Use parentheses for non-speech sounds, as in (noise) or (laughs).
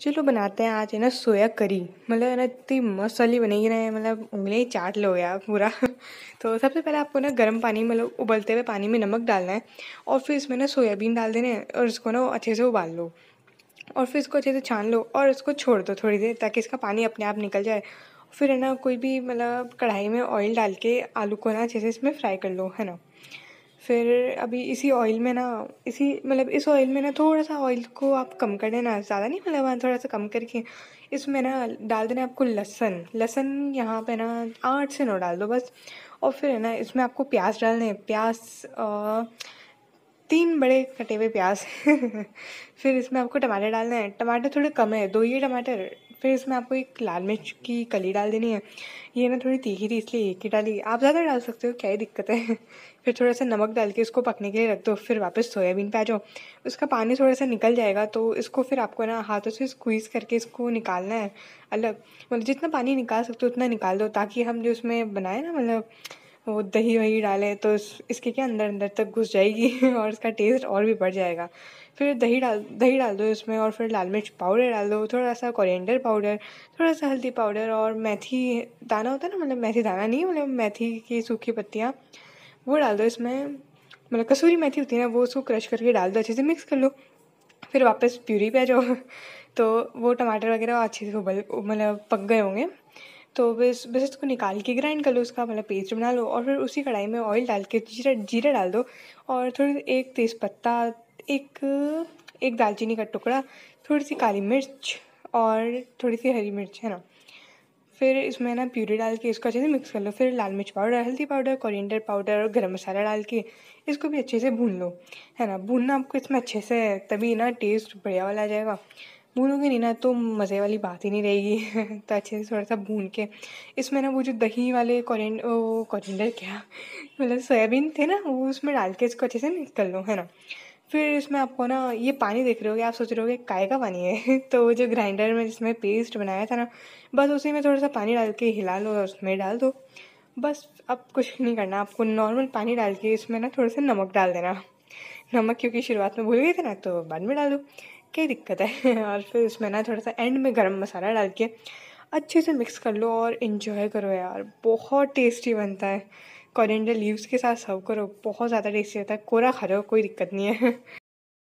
चलो बनाते हैं आज है ना सोया करी मतलब है ना इतनी मस्त वाली बनेगी ना मतलब उंगली चाट लो यार पूरा (laughs) तो सबसे पहले आपको ना गर्म पानी मतलब उबलते हुए पानी में नमक डालना है और फिर इसमें ना सोयाबीन डाल देने और इसको ना अच्छे से उबाल लो और फिर इसको अच्छे से छान लो और इसको छोड़ दो थोड़ी देर ताकि इसका पानी अपने आप निकल जाए फिर है ना कोई भी मतलब कढ़ाई में ऑयल डाल के आलू को ना अच्छे से इसमें फ्राई कर लो है ना फिर अभी इसी ऑयल में ना इसी मतलब इस ऑयल में ना थोड़ा सा ऑयल को आप कम कर देना ज़्यादा नहीं मतलब वहाँ थोड़ा सा कम करके इसमें ना डाल देना आपको लहसन लहसन यहाँ पे ना आठ से नौ डाल दो बस और फिर है ना इसमें आपको प्याज डालने प्याज तीन बड़े कटे हुए प्याज (laughs) फिर इसमें आपको टमाटर डालना है टमाटर थोड़े कम है दो ही टमाटर फिर इसमें आपको एक लाल मिर्च की कली डाल देनी है ये ना थोड़ी तीखी थी इसलिए एक ही डाली आप ज़्यादा डाल सकते हो क्या ही दिक्कत है (laughs) फिर थोड़ा सा नमक डाल के इसको पकने के लिए रख दो फिर वापस सोयाबीन पे आ जाओ उसका पानी थोड़ा सा निकल जाएगा तो इसको फिर आपको ना हाथों से स्क्वीज़ करके इसको निकालना है अलग मतलब जितना पानी निकाल सकते हो उतना निकाल दो ताकि हम जो उसमें बनाए ना मतलब वो दही वही डालें तो इस, इसके क्या अंदर अंदर तक घुस जाएगी (laughs) और इसका टेस्ट और भी बढ़ जाएगा फिर दही डाल दही डाल दो इसमें और फिर लाल मिर्च पाउडर डाल दो थोड़ा सा कोरिएंडर पाउडर थोड़ा सा हल्दी पाउडर और मेथी दाना होता है ना मतलब मेथी दाना नहीं मतलब मेथी की सूखी पत्तियाँ वो डाल दो इसमें मतलब कसूरी मेथी होती है ना वो उसको क्रश करके डाल दो अच्छे से मिक्स कर लो फिर वापस प्यूरी पे जाओ (laughs) तो वो टमाटर वगैरह अच्छे से उबल मतलब पक गए होंगे तो बस बस इसको निकाल के ग्राइंड कर लो उसका मतलब पेस्ट बना लो और फिर उसी कढ़ाई में ऑयल डाल के जीरा जीरा डाल दो और थोड़ी एक तेज़ पत्ता एक एक दालचीनी का टुकड़ा थोड़ी सी काली मिर्च और थोड़ी सी हरी मिर्च है ना फिर इसमें ना प्यूरी डाल के इसको अच्छे से मिक्स कर लो फिर लाल मिर्च पाउडर हल्दी पाउडर कोरिएंडर पाउडर और गरम मसाला डाल के इसको भी अच्छे से भून लो है ना भूनना आपको इसमें अच्छे से तभी ना टेस्ट बढ़िया वाला आ जाएगा भूनोगे नहीं ना तो मज़े वाली बात ही नहीं रहेगी (laughs) तो अच्छे से थोड़ा सा भून के इसमें ना वो जो दही वाले कॉरेंड वो कॉरेंडर क्या मतलब सोयाबीन थे ना वो उसमें डाल के इसको अच्छे से मिक्स कर लो है ना फिर इसमें आपको ना ये पानी देख रहे हो आप सोच रहे हो काय का पानी है (laughs) तो जो ग्राइंडर में जिसमें पेस्ट बनाया था ना बस उसी में थोड़ा सा पानी डाल के हिला लो और उसमें डाल दो बस अब कुछ नहीं करना आपको नॉर्मल पानी डाल के इसमें ना थोड़ा सा नमक डाल देना नमक क्योंकि शुरुआत में भूल गए थे ना तो बाद में डालो क्या दिक्कत है (laughs) और फिर उसमें ना थोड़ा सा एंड में गरम मसाला डाल के अच्छे से मिक्स कर लो और इन्जॉय करो यार बहुत टेस्टी बनता है कॉरेंडर लीव्स के साथ सर्व करो बहुत ज़्यादा टेस्टी होता है कोरा खा रहे हो कोई दिक्कत नहीं है (laughs)